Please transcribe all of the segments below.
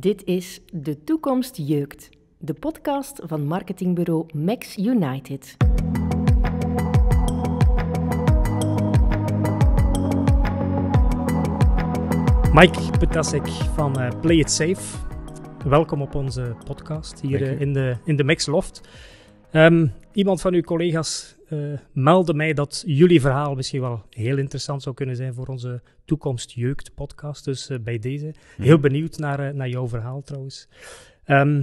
Dit is De Toekomst Jeukt, de podcast van marketingbureau Max United. Mike Petasek van eh, Play It Safe. Welkom op onze podcast hier eh, in, de, in de Max Loft. Ehm, iemand van uw collega's eh, meldde mij dat jullie verhaal misschien wel heel interessant zou kunnen zijn voor onze Toekomst Jeukt podcast. Dus eh, bij deze. Mhm. Heel benieuwd naar, eh, naar jouw verhaal trouwens. Ehm,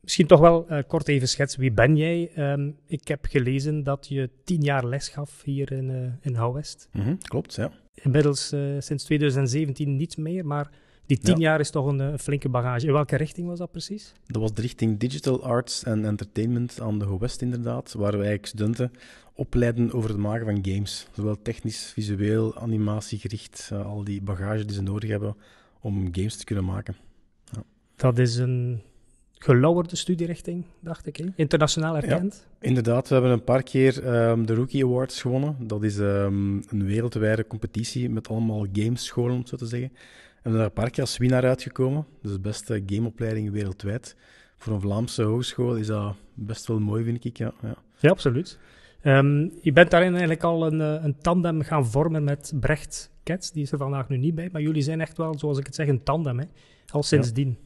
misschien toch wel kort even schetsen. Wie ben jij? Ehm, ik heb gelezen dat je tien jaar les gaf hier in, in Houwest. Mhm, klopt, ja. Inmiddels sinds 2017 niet meer, maar die tien jaar is toch een, eh, flinke bagage. In welke richting was dat precies? Dat was de richting Digital Arts en Entertainment aan de West inderdaad, waar wij studenten opleiden over het maken van games. Zowel technisch, visueel, animatiegericht, eh, al die bagage die ze nodig hebben om games te kunnen maken. Ja. Dat is een gelauwerde studierichting, dacht ik. Internationaal erkend. inderdaad, we hebben een paar keer ehm, de Rookie Awards gewonnen. Dat is ehm, een wereldwijde competitie met allemaal gamescholen, om zo te zeggen. En daar Park als winnaar uitgekomen. Dus beste gameopleiding wereldwijd. Voor een Vlaamse hogeschool is dat best wel mooi, vind ik. Ja, ja. ja absoluut. Ehm, je bent daarin eigenlijk al een, eh, een, tandem gaan vormen met Brecht Kets. Die is er vandaag nu niet bij. Maar jullie zijn echt wel, zoals ik het zeg, een tandem. Hè? Al sindsdien.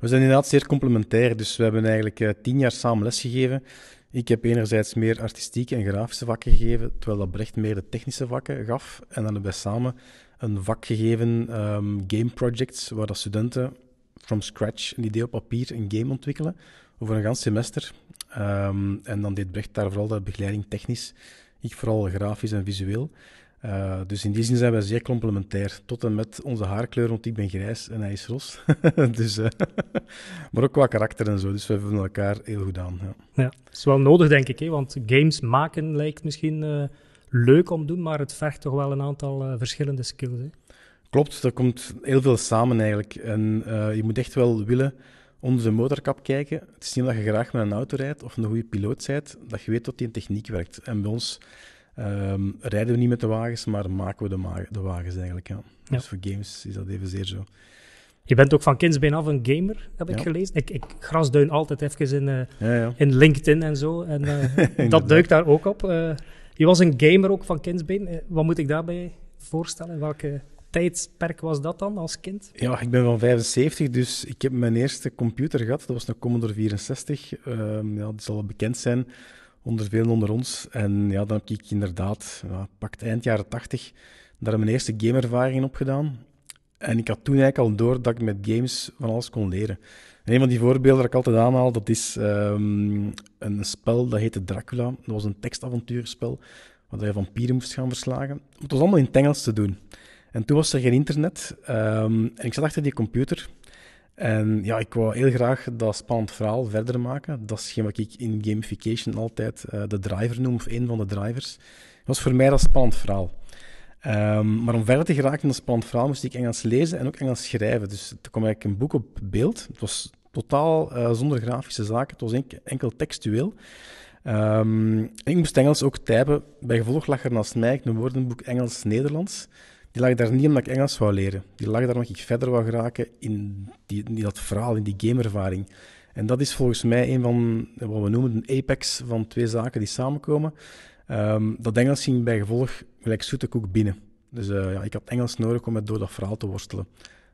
We zijn inderdaad zeer complementair. Dus we hebben eigenlijk eh, tien jaar samen lesgegeven. Ik heb enerzijds meer artistieke en grafische vakken gegeven, terwijl dat Brecht meer de technische vakken gaf. En dan hebben wij samen een vak gegeven, ehm, game projects, waar dat studenten from scratch een idee op papier een game ontwikkelen over een gans semester. Ehm, en dan deed Brecht daar vooral de begeleiding technisch, ik vooral grafisch en visueel. Eh, dus in die zin zijn wij zeer complementair. Tot en met onze haarkleur, want ik ben grijs en hij is ros. dus, eh, maar ook qua karakter en zo. Dus we hebben elkaar heel goed aan. Ja. ja, dat is wel nodig, denk ik. Hè? Want games maken lijkt misschien eh, leuk om te doen, maar het vergt toch wel een aantal eh, verschillende skills. Hè? Klopt, er komt heel veel samen eigenlijk. En eh, je moet echt wel willen onder de motorkap kijken. Het is niet dat je graag met een auto rijdt of een goede piloot bent, dat je weet dat die in techniek werkt. En bij ons ehm, rijden we niet met de wagens, maar maken we de, de wagens eigenlijk. Ja. Dus voor games is dat evenzeer zo. Je bent ook van kindsbeen af een gamer, heb ik gelezen. Ik, ik grasduin altijd even in, eh, in LinkedIn en zo. En dat duikt daar ook op. Je was een gamer ook van kindsbeen. Eh, wat moet ik daarbij voorstellen? Welke tijdperk was dat dan als kind? Ja, ik ben van 75, dus ik heb mijn eerste computer gehad. Dat was een Commodore 64. Ehm, ja, die zal bekend zijn onder velen onder ons. En ja, dan heb ik inderdaad, ja, pakt eind jaren 80, daar mijn eerste gameervaring op gedaan. En ik had toen eigenlijk al door dat ik met games van alles kon leren een van die voorbeelden dat ik altijd aanhaal, dat is ehm, een spel dat heette Dracula. Dat was een tekstavontuurspel waar je vampieren moest gaan verslagen. Het was allemaal in het Engels te doen. En toen was er geen internet. Ehm, en ik zat achter die computer. En ja, ik wou heel graag dat spannend verhaal verder maken. Dat is geen wat ik in gamification altijd eh, de driver noem, of een van de drivers. Dat was voor mij dat spannend verhaal. Ehm, maar om verder te geraken in dat spannend verhaal moest ik Engels lezen en ook Engels schrijven. Dus toen kwam eigenlijk een boek op beeld. Het was totaal eh, zonder grafische zaken. Het was enkel, enkel textueel. Ehm, ik moest Engels ook typen. gevolg lag er naast mij een woordenboek Engels-Nederlands. Die lag daar niet omdat ik Engels wou leren. Die lag daar omdat ik verder wou geraken in, die, dat verhaal, in die gameervaring. En dat is volgens mij een van wat we noemen een apex van twee zaken die samenkomen. Ehm, dat Engels ging bij gevolg gelijk zoete koek binnen. Dus eh, ja, ik had Engels nodig om het door dat verhaal te worstelen.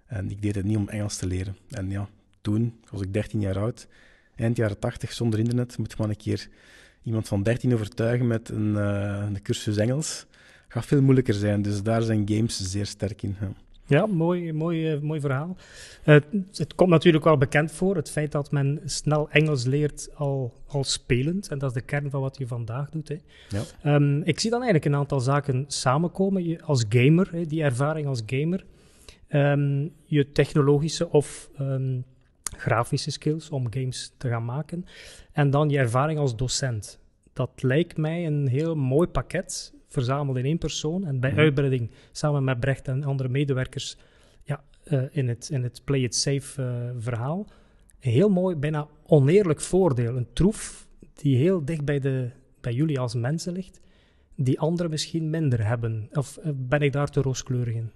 En ik deed het niet om Engels te leren. En ja, toen, was ik 13 jaar oud, eind jaren 80, zonder internet, moet gewoon een keer iemand van 13 overtuigen met een, eh, een cursus Engels. Gaat veel moeilijker zijn, dus daar zijn games zeer sterk in. Ja. Ja, mooi, mooi, eh, mooi verhaal. Eh, het komt natuurlijk wel bekend voor, het feit dat men snel Engels leert al, al spelend. En dat is de kern van wat je vandaag doet. Hè. Ja. Ehm, ik zie dan eigenlijk een aantal zaken samenkomen. Je, als gamer, hè, die ervaring als gamer. Ehm, je technologische of ehm, grafische skills om games te gaan maken. En dan je ervaring als docent. Dat lijkt mij een heel mooi pakket, verzameld in één persoon. En bij mhm. uitbreiding, samen met Brecht en andere medewerkers, ja, eh, in, het, in het Play It Safe eh, verhaal, een heel mooi, bijna oneerlijk voordeel. Een troef die heel dicht bij, de, bij jullie als mensen ligt, die anderen misschien minder hebben. Of eh, ben ik daar te rooskleurig in?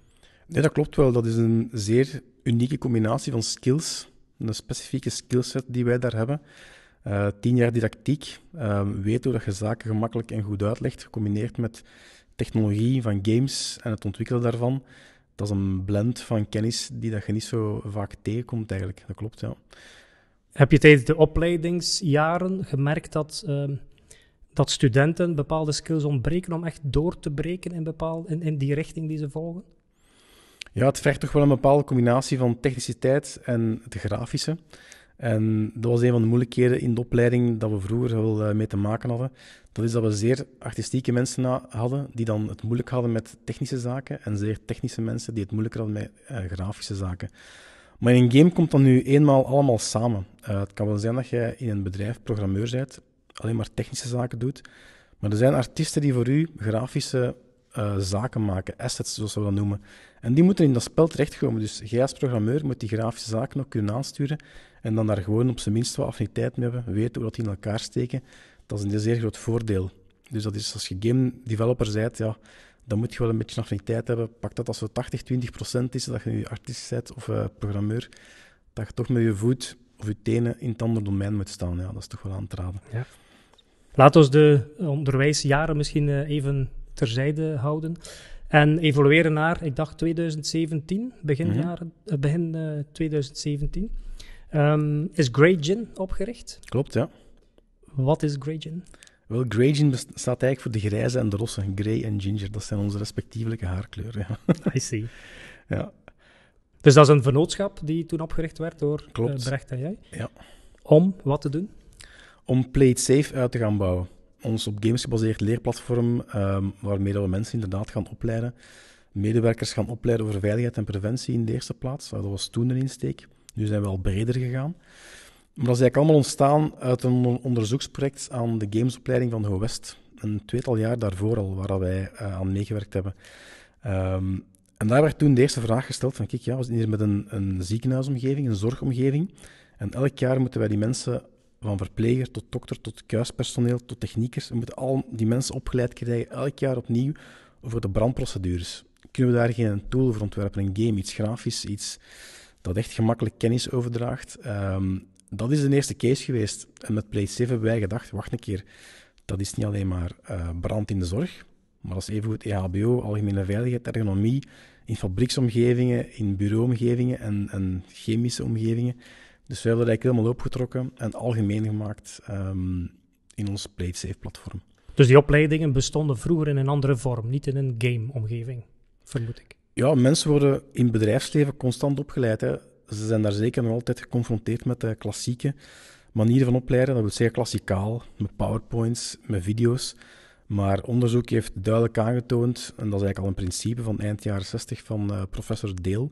Nee, dat klopt wel. Dat is een zeer unieke combinatie van skills een specifieke skillset die wij daar hebben. Uh, tien jaar didactiek, uh, weet hoe dat je zaken gemakkelijk en goed uitlegt, gecombineerd met technologie van games en het ontwikkelen daarvan. Dat is een blend van kennis die dat je niet zo vaak tegenkomt eigenlijk. Dat klopt, ja. Heb je tijdens de opleidingsjaren gemerkt dat, ehm, dat studenten bepaalde skills ontbreken om echt door te breken in, in, in die richting die ze volgen? Ja, het vergt toch wel een bepaalde combinatie van techniciteit en het grafische. En dat was een van de moeilijkheden in de opleiding dat we vroeger wel eh, mee te maken hadden. Dat is dat we zeer artistieke mensen hadden die dan het moeilijk hadden met technische zaken en zeer technische mensen die het moeilijker hadden met eh, grafische zaken. Maar in een game komt dat nu eenmaal allemaal samen. Eh, het kan wel zijn dat jij in een bedrijf programmeur bent, alleen maar technische zaken doet. Maar er zijn artiesten die voor u grafische eh, zaken maken, assets zoals we dat noemen. En die moeten in dat spel terechtkomen. Dus jij als programmeur moet die grafische zaken ook kunnen aansturen en dan daar gewoon op zijn minst wat affiniteit mee hebben, weten hoe dat in elkaar steken. Dat is een zeer groot voordeel. Dus dat is als je game developer bent, ja, dan moet je wel een beetje affiniteit hebben. Pak dat als het 80, 20 procent is, dat je nu artiest bent of uh, programmeur, dat je toch met je voet of je tenen in het andere domein moet staan. Ja, dat is toch wel aan te raden. Ja. Laat ons de onderwijsjaren misschien eh, even terzijde houden. En evolueren naar, ik dacht 2017, begin, mhm. jaren, eh, begin 2017, eh, ehm, is Grey Gin opgericht. Klopt, ja. Wat is Grey Gin? Wel, grey gin staat eigenlijk voor de grijze en de rosse. Grey en ginger, dat zijn onze respectievelijke haarkleuren. Ja. I see. Ja. Dus dat is een vernootschap die toen opgericht werd door eh, Klopt. Brecht en jij? Ja. Om wat te doen? Om Play Safe uit te gaan bouwen ons op games gebaseerd leerplatform, um, waarmee we mensen inderdaad gaan opleiden. Medewerkers gaan opleiden over veiligheid en preventie in de eerste plaats. Ah, dat was toen een insteek. Nu zijn we al breder gegaan. Maar dat is eigenlijk allemaal ontstaan uit een onderzoeksproject aan de gamesopleiding van de West. Een tweetal jaar daarvoor al, waar wij eh, aan meegewerkt hebben. Ehm, en daar werd toen de eerste vraag gesteld van, kijk, ja, we zijn hier met een, een ziekenhuisomgeving, een zorgomgeving. En elk jaar moeten wij die mensen van verpleger tot dokter tot kuispersoneel tot techniekers. We moeten al die mensen opgeleid krijgen, elk jaar opnieuw, over de brandprocedures. Kunnen we daar geen tool voor ontwerpen, een game, iets grafisch, iets dat echt gemakkelijk kennis overdraagt? Ehm, dat is de eerste case geweest. En met Play 7 hebben wij gedacht, wacht een keer, dat is niet alleen maar eh, brand in de zorg, maar dat is evengoed EHBO, algemene veiligheid, ergonomie, in fabrieksomgevingen, in bureauomgevingen en, en chemische omgevingen. Dus we hebben dat eigenlijk helemaal opgetrokken en algemeen gemaakt ehm, in ons PlaySafe-platform. Dus die opleidingen bestonden vroeger in een andere vorm, niet in een game-omgeving, vermoed ik. Ja, mensen worden in bedrijfsleven constant opgeleid. Hè. Ze zijn daar zeker nog altijd geconfronteerd met de klassieke manieren van opleiden. Dat wil zeggen klassikaal, met powerpoints, met video's. Maar onderzoek heeft duidelijk aangetoond, en dat is eigenlijk al een principe van eind jaren 60 van eh, professor Deel,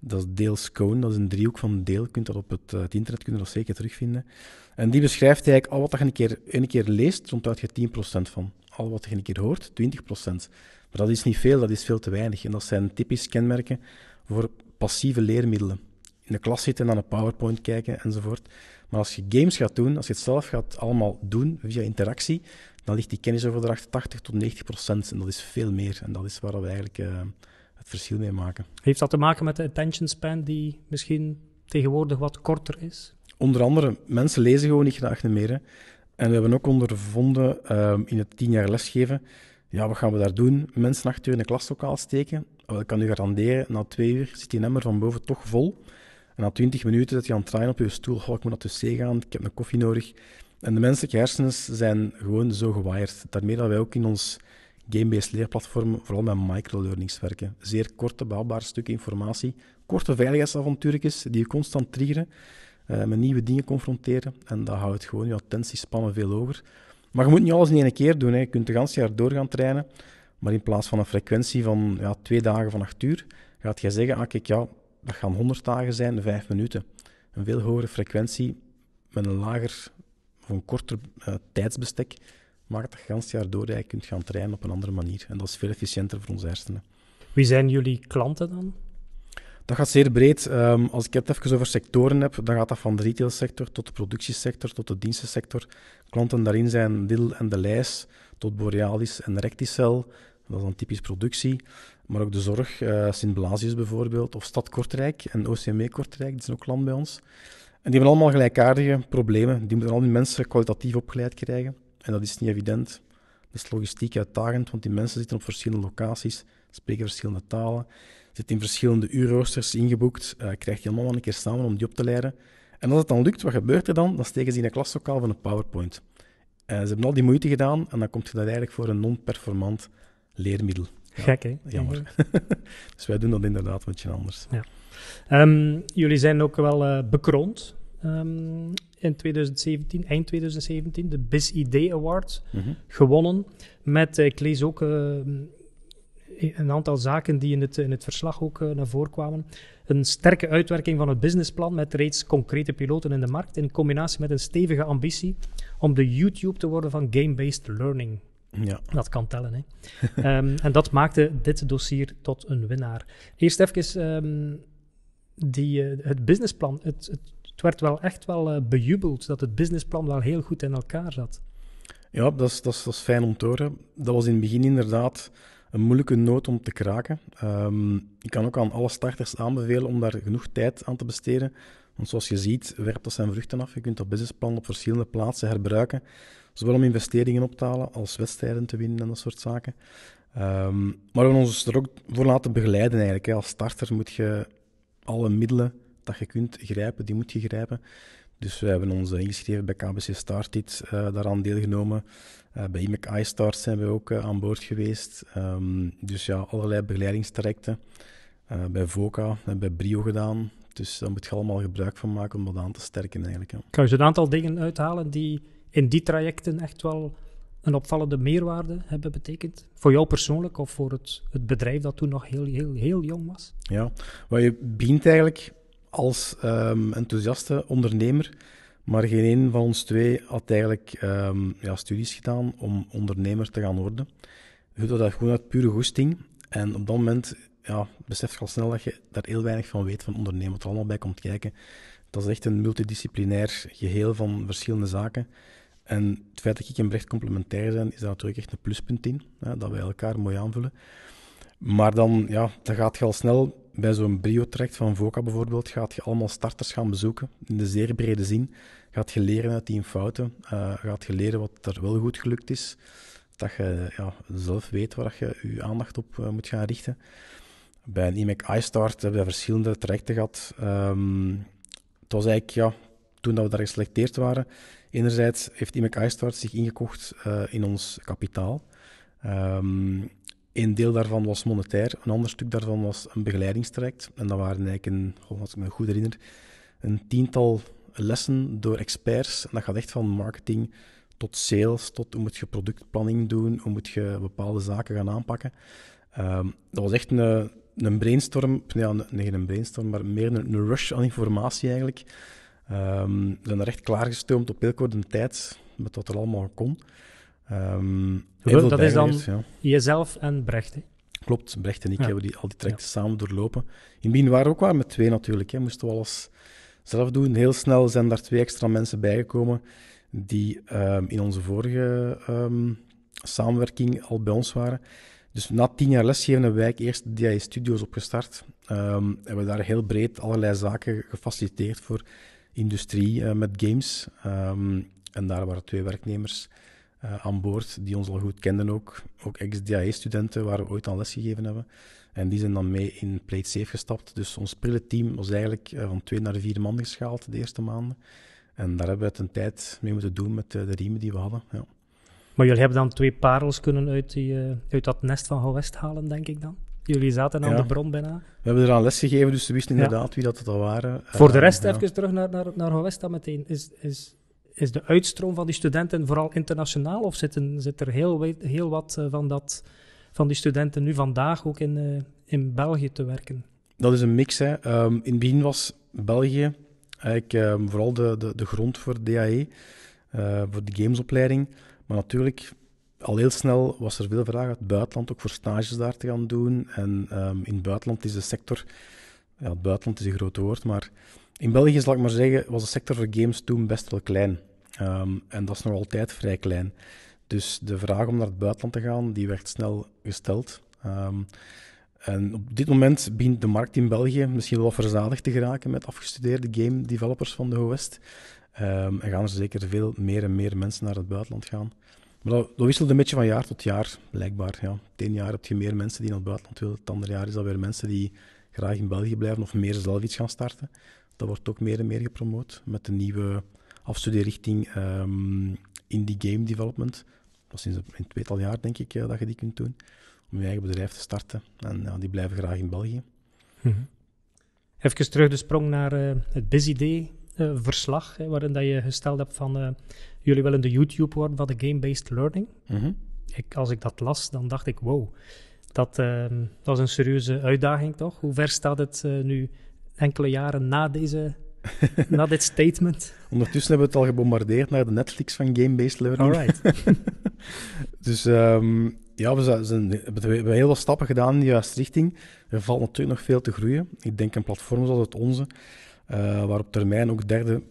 dat is deels Cone, dat is een driehoek van deel. Je kunt dat op het, eh, het internet kunnen dat zeker terugvinden. En die beschrijft eigenlijk al wat je een keer, een keer leest, uit je 10% van. Al wat je een keer hoort, 20%. Maar dat is niet veel, dat is veel te weinig. En dat zijn typisch kenmerken voor passieve leermiddelen. In de klas zitten en aan een PowerPoint kijken enzovoort. Maar als je games gaat doen, als je het zelf gaat allemaal doen via interactie, dan ligt die kennisoverdracht 80 tot 90 procent. En dat is veel meer. En dat is waar we eigenlijk. Eh, verschil mee maken. Heeft dat te maken met de attention span die misschien tegenwoordig wat korter is? Onder andere, mensen lezen gewoon niet graag meer. En we hebben ook ondervonden ehm, in het tien jaar lesgeven, ja, wat gaan we daar doen? Mensen acht in een klaslokaal steken. ik kan u garanderen, na twee uur zit die emmer van boven toch vol. En na twintig minuten zit je aan het trainen op je stoel. Oh, ik moet naar de wc gaan, ik heb een koffie nodig. En de menselijke hersens zijn gewoon zo gewaaid. Daarmee dat wij ook in ons game-based leerplatform vooral met microlearnings werken. Zeer korte, behapbare stukken informatie. Korte veiligheidsavontuurtjes die je constant triggeren. Eh, met nieuwe dingen confronteren. En dat houdt gewoon je attentiespannen veel hoger. Maar je moet niet alles in één keer doen. Hè. Je kunt het ganse jaar door gaan trainen. Maar in plaats van een frequentie van ja, twee dagen van acht uur, gaat jij zeggen, ah, kijk, ja, dat gaan honderd dagen zijn, vijf minuten. Een veel hogere frequentie met een lager of een korter eh, tijdsbestek maakt het je het jaar door je kunt gaan trainen op een andere manier. En dat is veel efficiënter voor onze hersenen. Wie zijn jullie klanten dan? Dat gaat zeer breed. Ehm, als ik het even over sectoren heb, dan gaat dat van de retailsector tot de productiesector, tot de dienstensector. Klanten daarin zijn Lidl en De Leijs, tot Borealis en Recticel. Dat is dan typisch productie. Maar ook de zorg, uh, Sint-Blasius bijvoorbeeld, of Stad Kortrijk en OCME Kortrijk, die zijn ook klant bij ons. En die hebben allemaal gelijkaardige problemen. Die moeten al die mensen kwalitatief opgeleid krijgen en dat is niet evident. Dat is logistiek uitdagend, want die mensen zitten op verschillende locaties, spreken verschillende talen, zitten in verschillende uurroosters ingeboekt, uh, krijg je allemaal een keer samen om die op te leiden. En als het dan lukt, wat gebeurt er dan? Dan steken ze in een klaslokaal van een PowerPoint. Uh, ze hebben al die moeite gedaan en dan komt je dat eigenlijk voor een non-performant leermiddel. Gek, hè? Jammer. dus wij doen dat inderdaad wat anders. Ja. Ehm, jullie zijn ook wel eh, bekroond ehm, in 2017, eind 2017, de BIS ID Awards mhm. gewonnen. Met, eh, ik lees ook eh, een aantal zaken die in het, in het verslag ook eh, naar voren kwamen. Een sterke uitwerking van het businessplan met reeds concrete piloten in de markt. In combinatie met een stevige ambitie om de YouTube te worden van game-based learning. Ja. Dat kan tellen. Hè. Ehm, en dat maakte dit dossier tot een winnaar. Eerst even ehm, die, het businessplan. Het, het het werd wel echt wel eh, bejubeld dat het businessplan wel heel goed in elkaar zat. Ja, dat is, dat, is, dat is fijn om te horen. Dat was in het begin inderdaad een moeilijke noot om te kraken. Um, ik kan ook aan alle starters aanbevelen om daar genoeg tijd aan te besteden. Want zoals je ziet, werpt dat zijn vruchten af. Je kunt dat businessplan op verschillende plaatsen herbruiken. Zowel om investeringen op te halen als wedstrijden te winnen en dat soort zaken. Ehm, maar we hebben ons dus er ook voor laten begeleiden eigenlijk. Als starter moet je alle middelen dat je kunt grijpen, die moet je grijpen. Dus we hebben ons eh, ingeschreven bij KBC Startit, uh, eh, daaraan deelgenomen. Uh, bij IMEC iStart zijn we ook aan boord geweest. Ehm, dus ja, allerlei begeleidingstrajecten. bij VOCA, bij Brio gedaan. Dus daar moet je allemaal gebruik van maken om dat aan te sterken eigenlijk. Hè. Kan je een aantal dingen uithalen die in die trajecten echt wel een opvallende meerwaarde hebben betekend? Voor jou persoonlijk of voor het, het bedrijf dat toen nog heel, heel, heel jong was? Ja, wat je begint eigenlijk als ehm, enthousiaste ondernemer. Maar geen een van ons twee had eigenlijk ehm, ja, studies gedaan om ondernemer te gaan worden. We doen dat gewoon uit pure goesting. En op dat moment ja, besef je al snel dat je daar heel weinig van weet van ondernemen, wat er allemaal bij komt kijken. Dat is echt een multidisciplinair geheel van verschillende zaken. En het feit dat ik en Brecht complementair zijn, is daar natuurlijk echt een pluspunt in. Hè, dat wij elkaar mooi aanvullen. Maar dan, ja, dan gaat je al snel bij zo'n brio-traject van VOCA bijvoorbeeld gaat je allemaal starters gaan bezoeken, in de zeer brede zin. Gaat je leren uit die fouten, uh, gaat je leren wat er wel goed gelukt is, dat je ja, zelf weet waar je je aandacht op eh, moet gaan richten. Bij een IMEC iStart hebben we verschillende trajecten gehad. Um, het was eigenlijk, ja, toen dat we daar geselecteerd waren, enerzijds heeft IMEC iStart zich ingekocht eh, in ons kapitaal. Ehm, een deel daarvan was monetair, een ander stuk daarvan was een begeleidingstraject. En dat waren eigenlijk, een, als ik me goed herinner, een tiental lessen door experts. En dat gaat echt van marketing tot sales, tot hoe moet je productplanning doen, hoe moet je bepaalde zaken gaan aanpakken. Ehm, dat was echt een, een brainstorm, ja, een, een brainstorm, maar meer een, rush aan informatie eigenlijk. Um, we zijn er echt klaargestoomd op heel korte tijd, met wat er allemaal kon. Um, dat, is dan jezelf en Brecht. Klopt, Brecht en ik hebben die, al die trajecten samen doorlopen. In Wien waren we ook maar met twee natuurlijk. Hè. Moesten we alles zelf doen. Heel snel zijn daar twee extra mensen bijgekomen die ehm, in onze vorige ehm, samenwerking al bij ons waren. Dus na tien jaar lesgeven hebben wij eerst DIA Studios opgestart. hebben we daar heel breed allerlei zaken gefaciliteerd voor industrie eh, met games. en daar waren twee werknemers eh, aan boord die ons al goed kenden ook. Ook ex-DAE-studenten waar we ooit aan lesgegeven hebben. En die zijn dan mee in Plate Safe gestapt. Dus ons team was eigenlijk eh, van twee naar vier man geschaald de eerste maanden. En daar hebben we het een tijd mee moeten doen met eh, de riemen die we hadden. Ja. Maar jullie hebben dan twee parels kunnen uit, die, uit dat nest van Howest halen, denk ik dan? Jullie zaten aan de bron bijna. We hebben eraan les gegeven, dus ze wisten inderdaad wie dat het al waren. Voor de rest, even terug naar, naar, naar dan meteen. Is, is is de uitstroom van die studenten vooral internationaal of zit, zit er heel, heel wat eh, van, dat, van die studenten nu vandaag ook in, eh, in België te werken? Dat is een mix. Hè. Ehm, in het begin was België eigenlijk eh, ehm, vooral de, de, de, grond voor DAE, voor de gamesopleiding. Maar natuurlijk, al heel snel was er veel vraag uit het buitenland ook voor stages daar te gaan doen. En ehm, in het buitenland is de sector, ja, het buitenland is een groot woord, maar in België, zal ik maar zeggen, was de sector voor games toen best wel klein. Ehm, en dat is nog altijd vrij klein. Dus de vraag om naar het buitenland te gaan, die werd snel gesteld. Ehm, en op dit moment begint de markt in België misschien wel verzadigd te geraken met afgestudeerde game developers van de OWest. Ehm, en gaan er zeker veel meer en meer mensen naar het buitenland gaan. Maar dat, dat wisselt een beetje van jaar tot jaar, blijkbaar. Ja. Het ene jaar heb je meer mensen die naar het buitenland willen. Het andere jaar is dat weer mensen die graag in België blijven of meer zelf iets gaan starten. Dat wordt ook meer en meer gepromoot met de nieuwe afstudeerrichting in ehm, indie game development. Dat is sinds een tweetal jaar, denk ik, eh, dat je die kunt doen. Om je eigen bedrijf te starten. En die blijven graag in België. Mm Even terug de sprong naar uh, het BusyD-verslag, eh, waarin dat je gesteld hebt van jullie willen de YouTube worden van de game-based learning. Mhm. ik, als ik dat las, dan dacht ik, wow, dat, ehm, dat is een serieuze uitdaging toch? Hoe ver staat het nu enkele jaren na deze na dit statement. Ondertussen hebben we het al gebombardeerd naar de Netflix van Game-Based Learning. Alright. dus ehm, ja, we, zijn, we, hebben heel wat stappen gedaan in de juiste richting. Er valt natuurlijk nog veel te groeien. Ik denk een platform zoals het onze, eh, waar op termijn ook derde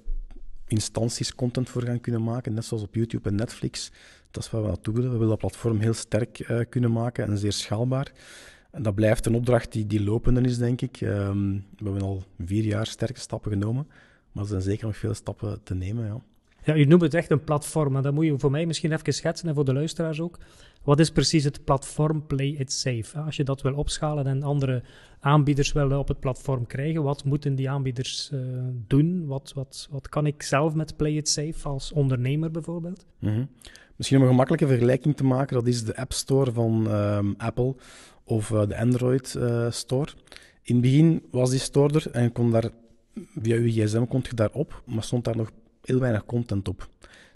instanties content voor gaan kunnen maken, net zoals op YouTube en Netflix. Dat is wat we naartoe willen. We willen dat platform heel sterk eh, kunnen maken en zeer schaalbaar. En dat blijft een opdracht die, die lopende is, denk ik. Ehm, we hebben al vier jaar sterke stappen genomen, maar er zijn zeker nog veel stappen te nemen. Ja. Ja, je noemt het echt een platform, maar dat moet je voor mij misschien even schetsen en voor de luisteraars ook. Wat is precies het platform Play It Safe? Als je dat wil opschalen en andere aanbieders willen eh, op het platform krijgen, wat moeten die aanbieders eh, doen? Wat, wat, wat kan ik zelf met Play It Safe als ondernemer bijvoorbeeld? Mhm. Misschien om een gemakkelijke vergelijking te maken, dat is de App Store van ehm, Apple of eh, de Android eh, Store. In het begin was die store er en kon daar, via uw gsm kon je daar maar stond daar nog heel weinig content op.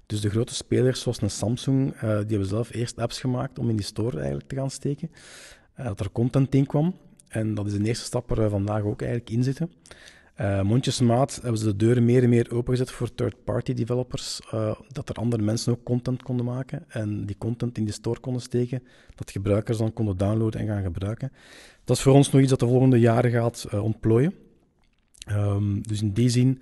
Dus de grote spelers zoals een Samsung, eh, die hebben zelf eerst apps gemaakt om in die store eigenlijk te gaan steken. dat er content in kwam. En dat is de eerste stap waar we vandaag ook eigenlijk in zitten. Uh, mondjesmaat hebben ze de deuren meer en meer opengezet voor third-party developers, uh, dat er andere mensen ook content konden maken en die content in de store konden steken, dat gebruikers dan konden downloaden en gaan gebruiken. Dat is voor ons nog iets dat de volgende jaren gaat eh, ontplooien. Ehm, dus in die zin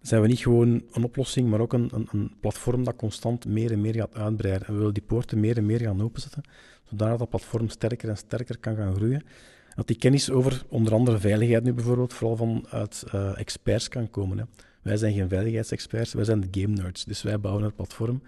zijn we niet gewoon een oplossing, maar ook een, een, een, platform dat constant meer en meer gaat uitbreiden. En we willen die poorten meer en meer gaan openzetten, zodat dat platform sterker en sterker kan gaan groeien dat die kennis over onder andere veiligheid nu bijvoorbeeld vooral vanuit eh, experts kan komen. Hè. Wij zijn geen veiligheidsexperts, wij zijn de game nerds. Dus wij bouwen het platform.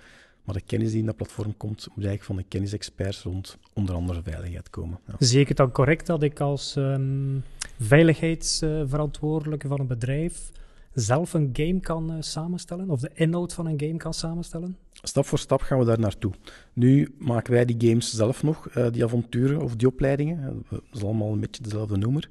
Maar de kennis die in dat platform komt, moet eigenlijk van de kennisexperts rond onder andere veiligheid komen. Zeker Zie ik het dan correct dat ik als ehm, veiligheidsverantwoordelijke van een bedrijf zelf een game kan eh, samenstellen? Of de inhoud van een game kan samenstellen? Stap voor stap gaan we daar naartoe. Nu maken wij die games zelf nog, eh, die avonturen of die opleidingen. Eh, dat is allemaal een beetje dezelfde noemer.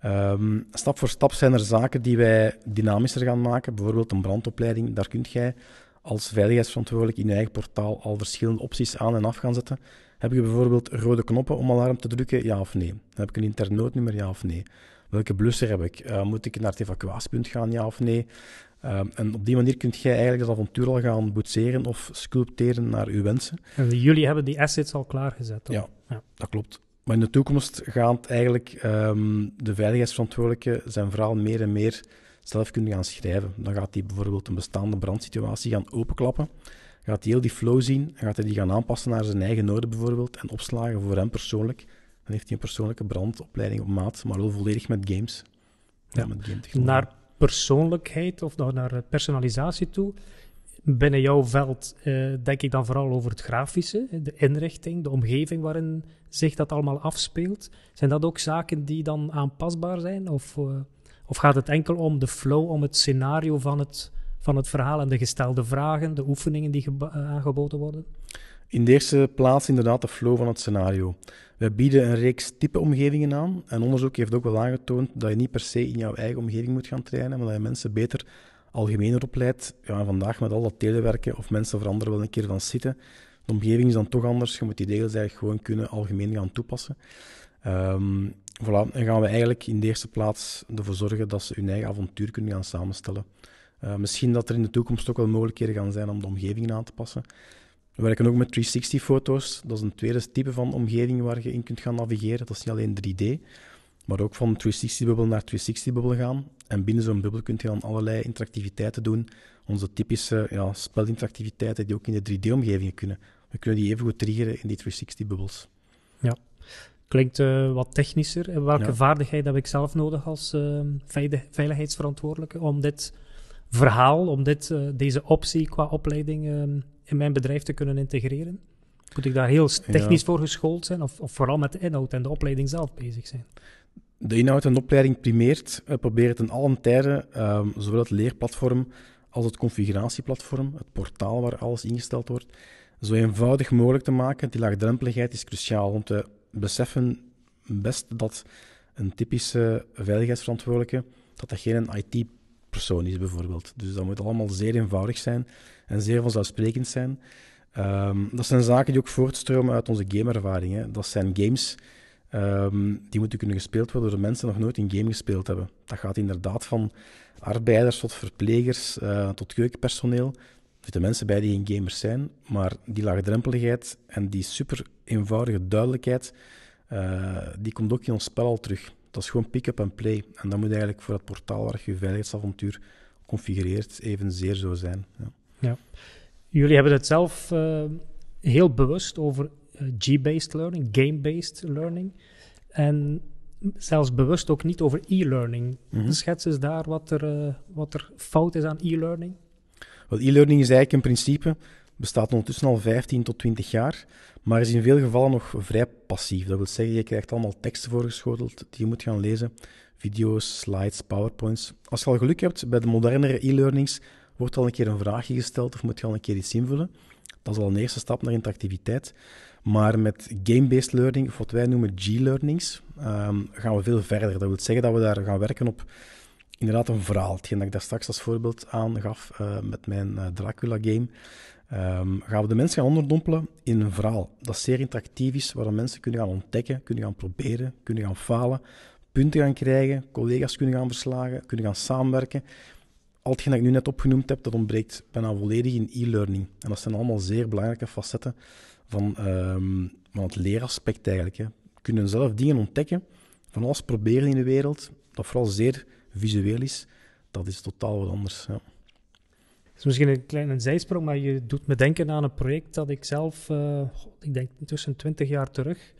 Ehm, stap voor stap zijn er zaken die wij dynamischer gaan maken. Bijvoorbeeld een brandopleiding. Daar kunt jij als veiligheidsverantwoordelijk in je eigen portaal al verschillende opties aan en af gaan zetten. Heb je bijvoorbeeld rode knoppen om alarm te drukken? Ja of nee? Heb ik een intern noodnummer? Ja of nee? welke blusser heb ik? Eh, moet ik naar het evacuatiepunt gaan, ja of nee? Ehm, en op die manier kun jij eigenlijk dat avontuur al gaan boetseren of sculpteren naar uw wensen. En jullie hebben die assets al klaargezet. Ja, ja, dat klopt. Maar in de toekomst gaat eigenlijk ehm, de veiligheidsverantwoordelijke zijn verhaal meer en meer zelf kunnen gaan schrijven. Dan gaat hij bijvoorbeeld een bestaande brandsituatie gaan openklappen. Gaat hij heel die flow zien en gaat hij die gaan aanpassen naar zijn eigen noden bijvoorbeeld en opslagen voor hem persoonlijk. En heeft hij een persoonlijke brandopleiding op maat, maar wel volledig met games. Ja, met naar persoonlijkheid of naar eh, personalisatie toe. Binnen jouw veld eh, denk ik dan vooral over het grafische, de inrichting, de omgeving waarin zich dat allemaal afspeelt. Zijn dat ook zaken die dan aanpasbaar zijn? Of, eh, of gaat het enkel om de flow, om het scenario van het, van het verhaal en de gestelde vragen, de oefeningen die aangeboden worden? In de eerste plaats inderdaad de flow van het scenario. We bieden een reeks type-omgevingen aan. En onderzoek heeft ook wel aangetoond dat je niet per se in jouw eigen omgeving moet gaan trainen, maar dat je mensen beter algemener opleidt. Ja, vandaag met al dat telewerken of mensen veranderen wel een keer van zitten. De omgeving is dan toch anders. Je moet die regels eigenlijk gewoon kunnen algemeen gaan toepassen. Um, voilà. En gaan we eigenlijk in de eerste plaats ervoor zorgen dat ze hun eigen avontuur kunnen gaan samenstellen. Eh, misschien dat er in de toekomst ook wel mogelijkheden gaan zijn om de omgeving aan te passen. We werken ook met 360-foto's. Dat is een tweede type van omgeving waar je in kunt gaan navigeren. Dat is niet alleen 3D, maar ook van 360-bubbel naar 360-bubbel gaan. En binnen zo'n bubbel kun je dan allerlei interactiviteiten doen. Onze typische ja, spelinteractiviteiten die ook in de 3D-omgevingen kunnen. We kunnen die even goed triggeren in die 360-bubbels. Ja. Klinkt eh, wat technischer. En welke vaardigheid heb ik zelf nodig als eh, veiligheidsverantwoordelijke om dit verhaal, om dit, eh, deze optie qua opleiding ehm, in mijn bedrijf te kunnen integreren? Moet ik daar heel technisch voor geschoold zijn of, of vooral met de inhoud en de opleiding zelf bezig zijn? De inhoud en de opleiding primeert. We proberen ten allen tijde um, ehm, zowel het leerplatform als het configuratieplatform, het portaal waar alles ingesteld wordt, zo eenvoudig mogelijk te maken. Die laagdrempeligheid is cruciaal om te beseffen best dat een typische veiligheidsverantwoordelijke dat dat geen IT-persoon is bijvoorbeeld. Dus dat moet allemaal zeer eenvoudig zijn en zeer vanzelfsprekend zijn. Ehm, dat zijn zaken die ook voortstromen uit onze gameervaring. Dat zijn games ehm, die moeten kunnen gespeeld worden door mensen die nog nooit een game gespeeld hebben. Dat gaat inderdaad van arbeiders tot verplegers eh, tot keukenpersoneel. Er zitten mensen bij die geen gamers zijn, maar die laagdrempeligheid en die super eenvoudige duidelijkheid, eh, die komt ook in ons spel al terug. Dat is gewoon pick-up en play. En dat moet eigenlijk voor het portaal waar je je veiligheidsavontuur configureert evenzeer zo zijn. Ja. Ja. Jullie hebben het zelf eh, heel bewust over eh, G-based learning, game-based learning. En zelfs bewust ook niet over e-learning. Mm Schets eens daar wat er, eh, wat er fout is aan e-learning. e-learning is eigenlijk in principe, bestaat ondertussen al 15 tot 20 jaar, maar is in veel gevallen nog vrij passief. Dat wil zeggen, je krijgt allemaal teksten voorgeschoteld die je moet gaan lezen, video's, slides, powerpoints. Als je al geluk hebt, bij de modernere e-learnings wordt al een keer een vraagje gesteld of moet je al een keer iets invullen. Dat is al een eerste stap naar interactiviteit. Maar met game-based learning, of wat wij noemen G-learnings, ehm, gaan we veel verder. Dat wil zeggen dat we daar gaan werken op inderdaad een verhaal. Hetgeen dat ik daar straks als voorbeeld aangaf uh, eh, met mijn eh, Dracula-game. Ehm, gaan we de mensen gaan onderdompelen in een verhaal dat zeer interactief is, waar mensen kunnen gaan ontdekken, kunnen gaan proberen, kunnen gaan falen, punten gaan krijgen, collega's kunnen gaan verslagen, kunnen gaan samenwerken al hetgeen dat ik nu net opgenoemd heb, dat ontbreekt bijna volledig in e-learning. En dat zijn allemaal zeer belangrijke facetten van, ehm, het leeraspect eigenlijk. Hè. Kunnen zelf dingen ontdekken, van alles proberen in de wereld, dat vooral zeer visueel is, dat is totaal wat anders. Ja. Het is misschien een kleine zijsprong, maar je doet me denken aan een project dat ik zelf, uh, ik denk tussen 20 jaar terug,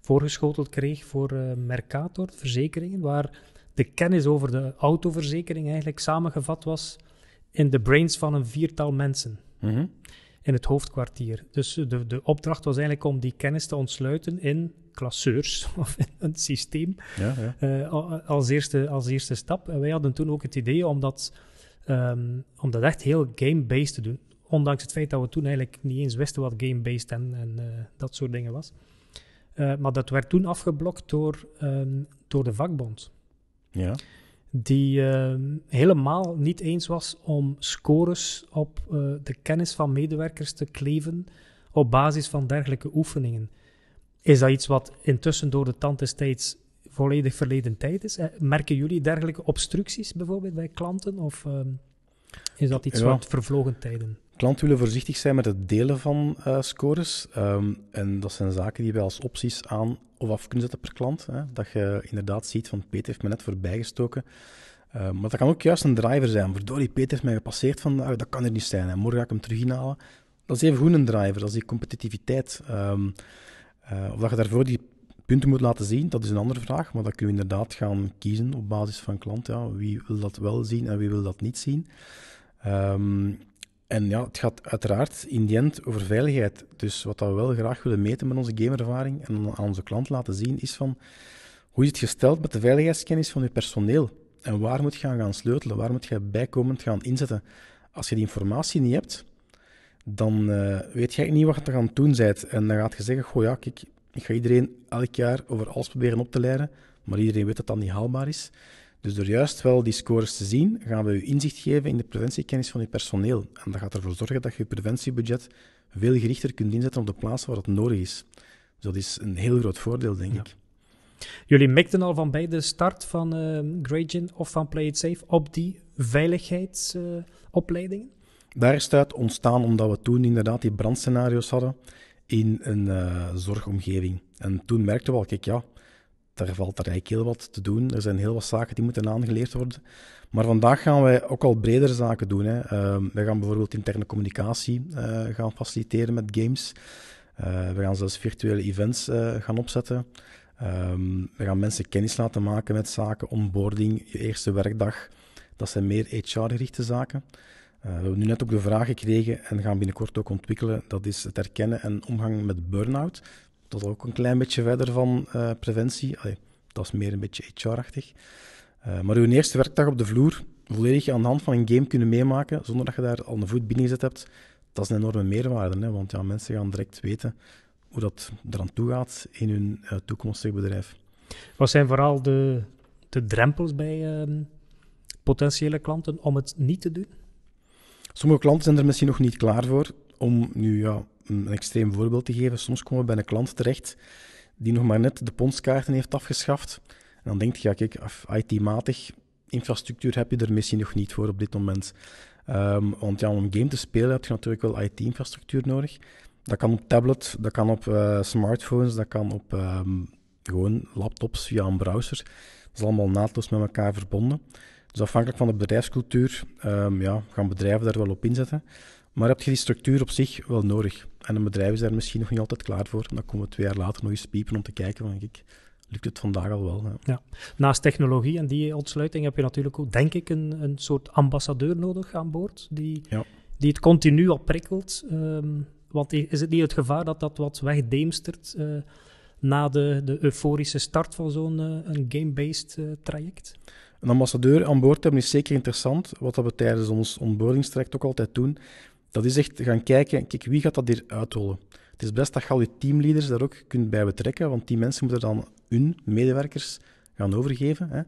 voorgeschoteld kreeg voor eh, Mercator, verzekeringen, waar de kennis over de autoverzekering eigenlijk samengevat was in de brains van een viertal mensen. Mhm. In het hoofdkwartier. Dus de, de opdracht was eigenlijk om die kennis te ontsluiten in klasseurs of in een systeem ja, ja. Eh, als, eerste, als eerste stap. En wij hadden toen ook het idee om dat, ehm, om dat echt heel game-based te doen. Ondanks het feit dat we toen eigenlijk niet eens wisten wat game-based en, en eh, dat soort dingen was. Eh, maar dat werd toen afgeblokt door, ehm, door de vakbond. Die ehm, helemaal niet eens was om scores op eh, de kennis van medewerkers te kleven op basis van dergelijke oefeningen. Is dat iets wat intussen door de tand steeds volledig verleden tijd is? Eh, merken jullie dergelijke obstructies bijvoorbeeld bij klanten? Of ehm, is dat iets wat vervlogen tijden? Klanten willen voorzichtig zijn met het delen van eh, scores. Ehm, en dat zijn zaken die wij als opties aan of af kunnen zetten per klant. Hè. Dat je inderdaad ziet van Peter heeft me net voorbijgestoken. gestoken. Ehm, maar dat kan ook juist een driver zijn. Verdorie, Peter heeft mij gepasseerd van ah, Dat kan er niet zijn. Hè. Morgen ga ik hem terug inhalen. Dat is even goed een driver. Dat is die competitiviteit. Ehm, eh, of dat je daarvoor die punten moet laten zien, dat is een andere vraag. Maar dat kun je inderdaad gaan kiezen op basis van klant. Ja. Wie wil dat wel zien en wie wil dat niet zien? En ja, het gaat uiteraard in die end over veiligheid. Dus wat we wel graag willen meten met onze gamervaring en aan onze klant laten zien, is van hoe is het gesteld met de veiligheidskennis van je personeel? En waar moet je aan gaan sleutelen? Waar moet je bijkomend gaan inzetten? Als je die informatie niet hebt, dan uh, weet jij niet wat je te gaan doen bent. En dan gaat je zeggen, goh ja, kijk, ik ga iedereen elk jaar over alles proberen op te leiden, maar iedereen weet dat dat niet haalbaar is. Dus door juist wel die scores te zien, gaan we u inzicht geven in de preventiekennis van uw personeel. En dat gaat ervoor zorgen dat je je preventiebudget veel gerichter kunt inzetten op de plaatsen waar het nodig is. Dus dat is een heel groot voordeel, denk ik. Jullie mikten al van bij de start van uh, ehm, Gradient of van Play It Safe op die veiligheidsopleidingen? Daar is het ontstaan omdat we toen inderdaad die brandscenario's hadden in een eh, zorgomgeving. En toen merkten we al, kijk ja, daar valt er eigenlijk heel wat te doen. Er zijn heel wat zaken die moeten aangeleerd worden. Maar vandaag gaan wij ook al bredere zaken doen. Hè. Ehm, wij gaan bijvoorbeeld interne communicatie eh, gaan faciliteren met games. Eh, we gaan zelfs virtuele events eh, gaan opzetten. Ehm, we gaan mensen kennis laten maken met zaken, onboarding, je eerste werkdag. Dat zijn meer HR-gerichte zaken. we hebben nu net ook de vraag gekregen en gaan binnenkort ook ontwikkelen. Dat is het herkennen en omgang met burn-out dat is ook een klein beetje verder van eh, preventie. dat is meer een beetje HR-achtig. Eh, maar uw eerste werkdag op de vloer, volledig aan de hand van een game kunnen meemaken, zonder dat je daar al een voet binnen hebt, dat is een enorme meerwaarde. Hè? Want ja, mensen gaan direct weten hoe dat eraan toe gaat in hun eh, toekomstig bedrijf. Wat zijn vooral de, de drempels bij ehm, potentiële klanten om het niet te doen? Sommige klanten zijn er misschien nog niet klaar voor om nu ja, een extreem voorbeeld te geven, soms komen we bij een klant terecht die nog maar net de ponskaarten heeft afgeschaft. En dan denkt je, ja kijk, IT-matig, infrastructuur heb je er misschien nog niet voor op dit moment. Ehm, want ja, om een game te spelen heb je natuurlijk wel IT-infrastructuur nodig. Dat kan op tablet, dat kan op eh, smartphones, dat kan op ehm, gewoon laptops via een browser. Dat is allemaal naadloos met elkaar verbonden. Dus afhankelijk van de bedrijfscultuur ehm, ja, gaan bedrijven daar wel op inzetten. Maar heb je die structuur op zich wel nodig? En een bedrijf is daar misschien nog niet altijd klaar voor. Dan komen we twee jaar later nog eens piepen om te kijken van, kijk, lukt het vandaag al wel. Ja. ja. Naast technologie en die ontsluiting heb je natuurlijk ook, denk ik, een, een soort ambassadeur nodig aan boord, die, die het continu al prikkelt. Ehm, want is het niet het gevaar dat dat wat wegdeemstert eh, na de, de euforische start van zo'n uh, game-based eh, traject? Een ambassadeur aan boord hebben is zeker interessant. Wat we tijdens ons onboardingstraject ook altijd doen, dat is echt gaan kijken, kijk, wie gaat dat hier uithollen? Het is best dat je al je teamleaders daar ook kunt bij betrekken, want die mensen moeten dan hun medewerkers gaan overgeven. Hè?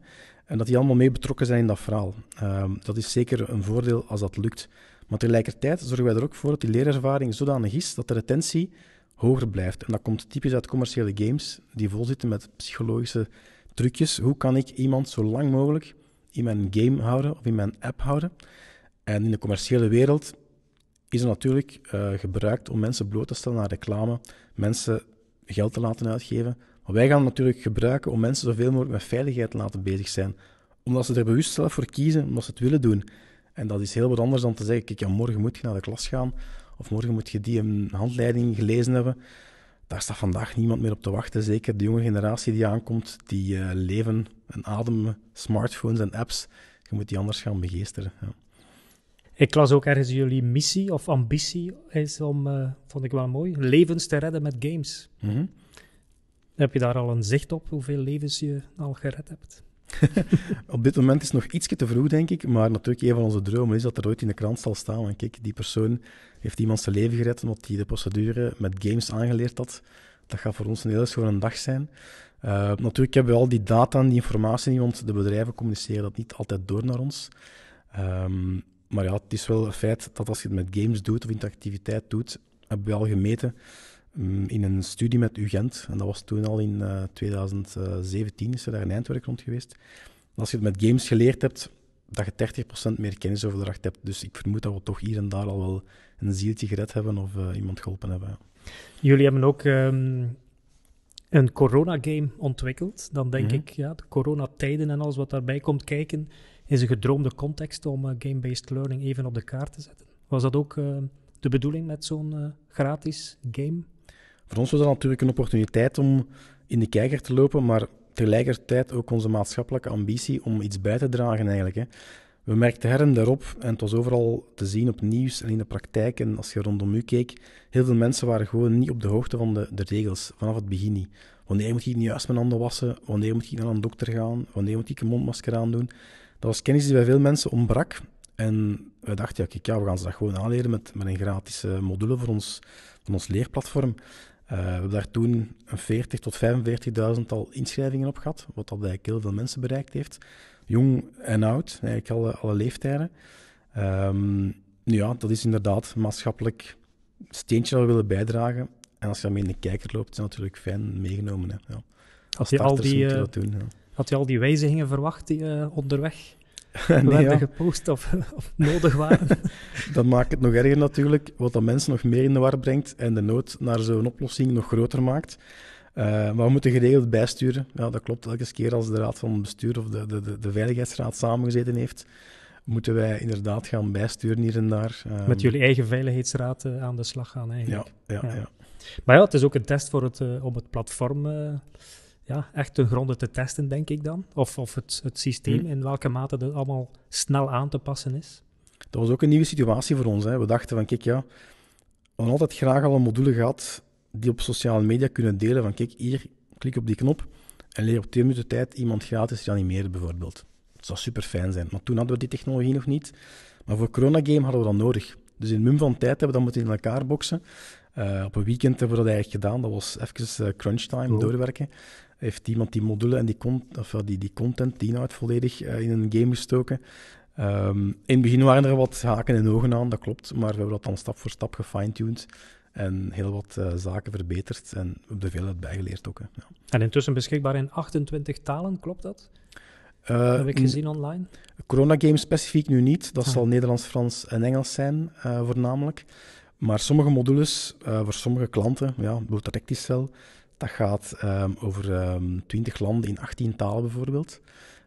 En dat die allemaal mee betrokken zijn in dat verhaal. Ehm, dat is zeker een voordeel als dat lukt. Maar tegelijkertijd zorgen wij er ook voor dat die leerervaring zodanig is dat de retentie hoger blijft. En dat komt typisch uit commerciële games, die vol zitten met psychologische trucjes. Hoe kan ik iemand zo lang mogelijk in mijn game houden of in mijn app houden? En in de commerciële wereld is natuurlijk eh, gebruikt om mensen bloot te stellen aan reclame, mensen geld te laten uitgeven. Maar wij gaan het natuurlijk gebruiken om mensen zoveel mogelijk met veiligheid te laten bezig zijn. Omdat ze er bewust zelf voor kiezen, omdat ze het willen doen. En dat is heel wat anders dan te zeggen, kijk, ja, morgen moet je naar de klas gaan, of morgen moet je die handleiding gelezen hebben. Daar staat vandaag niemand meer op te wachten. Zeker de jonge generatie die aankomt, die eh, leven en ademen smartphones en apps. Je moet die anders gaan begeesteren. Ja. Ik las ook ergens jullie missie of ambitie is om, eh, vond ik wel mooi, levens te redden met games. Mhm. Heb je daar al een zicht op hoeveel levens je al gered hebt? op dit moment is het nog ietsje te vroeg, denk ik. Maar natuurlijk, een van onze dromen is dat er ooit in de krant zal staan. kijk, die persoon heeft iemand zijn leven gered omdat hij de procedure met games aangeleerd had. Dat gaat voor ons een hele schone dag zijn. Eh, natuurlijk hebben we al die data en die informatie niet, want de bedrijven communiceren dat niet altijd door naar ons. Um, maar ja, het is wel een feit dat als je het met games doet of interactiviteit doet, hebben we al gemeten mm, in een studie met UGent, en dat was toen al in 2017, eh, is er daar een eindwerk rond geweest. als je het met games geleerd hebt, dat je 30% meer kennisoverdracht hebt. Dus ik vermoed dat we toch hier en daar al wel een zieltje gered hebben of eh, iemand geholpen hebben. Jullie hebben ook ehm, een corona-game ontwikkeld. Dan denk mhm. ik, ja, de coronatijden en alles wat daarbij komt kijken is een gedroomde context om eh, game-based learning even op de kaart te zetten. Was dat ook eh, de bedoeling met zo'n eh, gratis game? Voor ons was dat natuurlijk een opportuniteit om in de kijker te lopen, maar tegelijkertijd ook onze maatschappelijke ambitie om iets bij te dragen eigenlijk. Hè. We merkten her en daarop, en het was overal te zien op nieuws en in de praktijk, en als je rondom u keek, heel veel mensen waren gewoon niet op de hoogte van de, regels, vanaf het begin niet. Wanneer moet ik niet juist mijn handen wassen? Wanneer moet ik naar een dokter gaan? Wanneer moet ik een mondmasker doen? Dat was kennis die bij veel mensen ontbrak. En we dachten, ja, kijk, ja, we gaan ze dat gewoon aanleren met, met een gratis module voor ons, voor ons leerplatform. Eh, we hebben daar toen een 40.000 tot 45.000 al inschrijvingen op gehad, wat dat eigenlijk heel veel mensen bereikt heeft. Jong en oud, eigenlijk alle, leeftijden. Ehm, nu ja, dat is inderdaad maatschappelijk steentje dat we willen bijdragen. En als je daarmee in de kijker loopt, is dat natuurlijk fijn meegenomen. Hè. Ja. Als je al die, eh, dat doen, had je al die wijzigingen verwacht die eh, onderweg werden gepost of, nodig waren? dat maakt het nog erger natuurlijk, wat dat mensen nog meer in de war brengt en de nood naar zo'n oplossing nog groter maakt. Eh, maar we moeten geregeld bijsturen. Ja, dat klopt. Elke keer als de Raad van Bestuur of de, de, de, Veiligheidsraad samengezeten heeft, moeten wij inderdaad gaan bijsturen hier en daar. Ehm, Met jullie eigen veiligheidsraad eh, aan de slag gaan, eigenlijk. Ja ja, ja, Maar ja, het is ook een test voor het, om het platform ja, echt ten gronde te testen, denk ik dan. Of, of het, het systeem, hm. in welke mate dat allemaal snel aan te passen is. Dat was ook een nieuwe situatie voor ons. Hè. We dachten van, kijk ja, we hadden altijd graag al een module gehad die op sociale media kunnen delen. Van kijk, hier, klik op die knop en leer op twee minuten tijd iemand gratis animeren bijvoorbeeld. dat zou super fijn zijn. Maar toen hadden we die technologie nog niet. Maar voor Corona Game hadden we dat nodig. Dus in mum van tijd hebben we dat moeten in elkaar boksen. Eh, op een weekend hebben we dat eigenlijk gedaan. Dat was even uh, eh, crunchtime, oh. doorwerken heeft iemand die module en die, content, of die, die content, die inhoud volledig eh, in een game gestoken. Ehm, in het begin waren er wat haken en ogen aan, dat klopt. Maar we hebben dat dan stap voor stap gefine-tuned en heel wat eh, zaken verbeterd. En we hebben er veel uit bijgeleerd ook. Ja. En intussen beschikbaar in 28 talen, klopt dat? dat eh, heb ik gezien online. Corona game specifiek nu niet. Dat ah. zal Nederlands, Frans en Engels zijn, voornamelijk. Maar sommige modules, voor sommige klanten, ja, bijvoorbeeld Recticel, dat gaat ehm, over ehm, twintig landen in 18 talen bijvoorbeeld.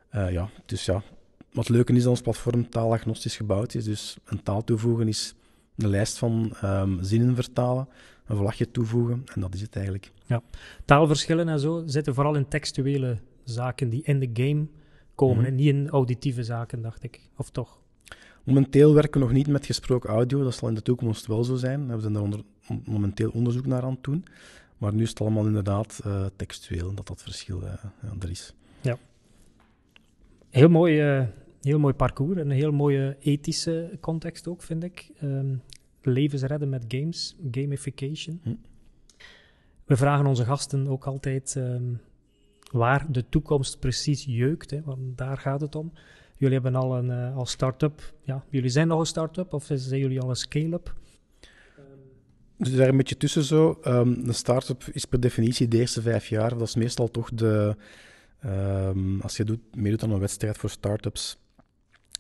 Eh, ja, dus ja, wat leuk is dat ons platform taalagnostisch gebouwd is. Dus een taal toevoegen is een lijst van um, zinnen vertalen, een vlagje toevoegen en dat is het eigenlijk. Ja, taalverschillen en zo zitten vooral in textuele zaken die in de game komen en mhm. niet in auditieve zaken, dacht ik. Of toch? Momenteel werken we nog niet met gesproken audio. Dat zal in de toekomst wel zo zijn. we zijn daar momenteel onderzoek naar aan het doen. Maar nu is het allemaal inderdaad uh, textueel, dat dat verschil eh, er is. Ja. Heel mooi, eh, heel mooi parcours en een heel mooie ethische context ook, vind ik. Ehm, levens redden met games, gamification. Hm. We vragen onze gasten ook altijd ehm, waar de toekomst precies jeukt, hè, want daar gaat het om. Jullie hebben al een al start-up. Ja, jullie zijn nog een start-up of zijn jullie al een scale-up? Dus daar een beetje tussen zo. Ehm, een start-up is per definitie de eerste vijf jaar. Dat is meestal toch de. Ehm, als je doet, meedoet aan een wedstrijd voor start-ups,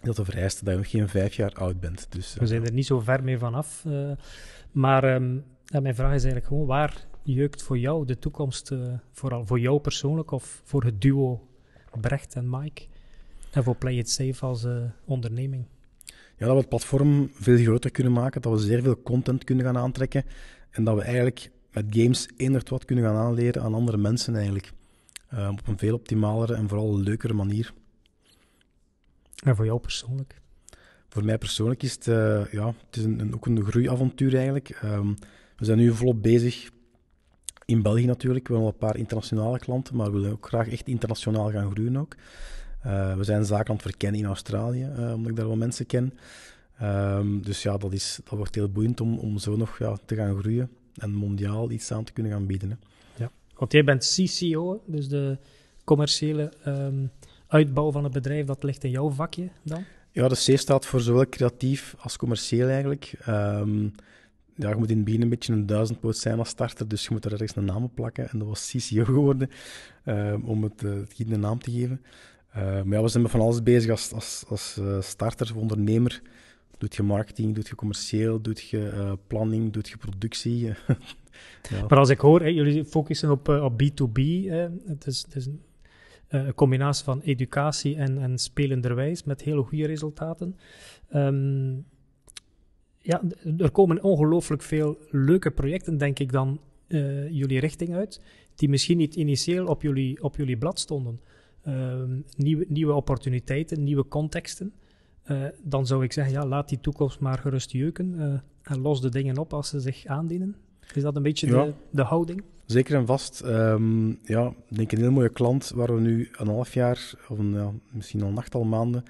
dat de vereiste dat je nog geen vijf jaar oud bent. Dus, We zijn eh, er niet zo ver mee vanaf. Uh, maar ehm, mijn vraag is eigenlijk gewoon: waar jeukt voor jou de toekomst, eh, vooral voor jou persoonlijk of voor het duo Brecht en Mike? En voor Play It Safe als onderneming? ja, dat we het platform veel groter kunnen maken, dat we zeer veel content kunnen gaan aantrekken en dat we eigenlijk met games inderdaad wat kunnen gaan aanleren aan andere mensen eigenlijk. Eh, op een veel optimalere en vooral leukere manier. En voor jou persoonlijk? Voor mij persoonlijk is het, eh, ja, het is een, een, ook een groeiavontuur eigenlijk. Ehm, we zijn nu volop bezig in België natuurlijk. We hebben al een paar internationale klanten, maar we willen ook graag echt internationaal gaan groeien ook. Eh, we zijn zaken aan het verkennen in Australië, eh, omdat ik daar wel mensen ken. Ehm, dus ja, dat, is, dat wordt heel boeiend om, om zo nog ja, te gaan groeien en mondiaal iets aan te kunnen gaan bieden. Hè. Ja, want jij bent CCO, dus de commerciële ehm, uitbouw van het bedrijf, dat ligt in jouw vakje dan? Ja, de C staat voor zowel creatief als commercieel eigenlijk. Ehm, ja, je moet in het begin een beetje een duizendpoot zijn als starter, dus je moet er ergens een naam op plakken. En dat was CCO geworden, om het, eh, het het een naam te geven. Eh, maar ja, we zijn met van alles bezig als, als, als eh, starter ondernemer. Doet je marketing, doet je commercieel, doet je eh, planning, doet je productie. Maar als ik hoor, jullie focussen op, op B2B. Hè? Het is, het is een, combinatie van educatie en, en spelenderwijs met hele goede resultaten. Ehm, ja, er komen ongelooflijk veel leuke projecten, denk ik, dan uh, jullie richting uit, die misschien niet initieel op jullie, op jullie blad stonden. Ehm, nieuwe, nieuwe opportuniteiten, nieuwe contexten. Eh, dan zou ik zeggen, ja, laat die toekomst maar gerust jeuken eh, en los de dingen op als ze zich aandienen. Is dat een beetje de, de, houding? Zeker en vast. Ehm, ja, ik denk een heel mooie klant waar we nu een half jaar, of misschien al een achttal maanden,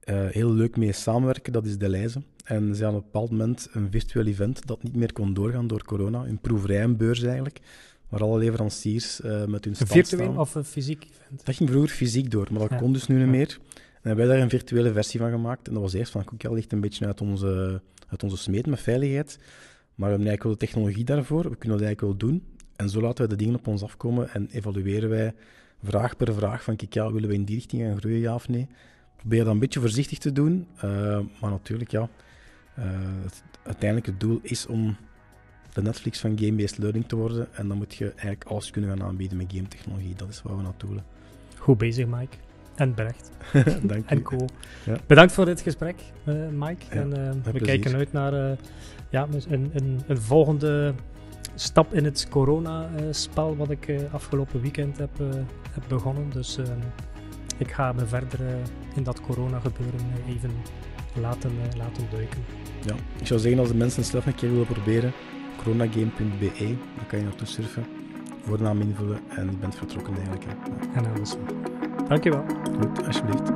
eh, heel leuk mee samenwerken. Dat is De Leize. En ze hadden op een bepaald moment een virtueel event dat niet meer kon doorgaan door corona, een proeverijbeurs eigenlijk maar alle leveranciers eh, met hun stand virtueel staan. of een fysiek event? Dat ging vroeger fysiek door, maar dat kon dus nu niet meer. En hebben wij daar een virtuele versie van gemaakt. En dat was eerst van, kijk, ligt een beetje uit onze, uit onze smeet met veiligheid. Maar we hebben eigenlijk wel de technologie daarvoor, we kunnen dat eigenlijk wel doen. En zo laten wij de dingen op ons afkomen en evalueren wij vraag per vraag van, kijk, ja, willen we in die richting gaan groeien, ja of nee? Probeer dat een beetje voorzichtig te doen, eh, maar natuurlijk, ja, uh, eh, uiteindelijk het doel is om de Netflix van game-based learning te worden. En dan moet je eigenlijk alles kunnen gaan aanbieden met game-technologie. Dat is waar we naartoe willen. Goed bezig, Mike. En berecht. Dank en cool. Ja. Bedankt voor dit gesprek, eh, Mike. Ja, en, eh, we kijken uit naar eh, ja, een, een, een, volgende stap in het corona-spel wat ik afgelopen weekend heb, heb begonnen. Dus ik ga me verder in dat corona-gebeuren even laten, laten duiken. Ja, ik zou zeggen als de mensen het zelf een keer willen proberen, coronagame.be. Daar kan je naartoe surfen, voornaam invullen en je bent vertrokken eigenlijk. Hè. Ja. En alles. Dankjewel. Goed, alsjeblieft.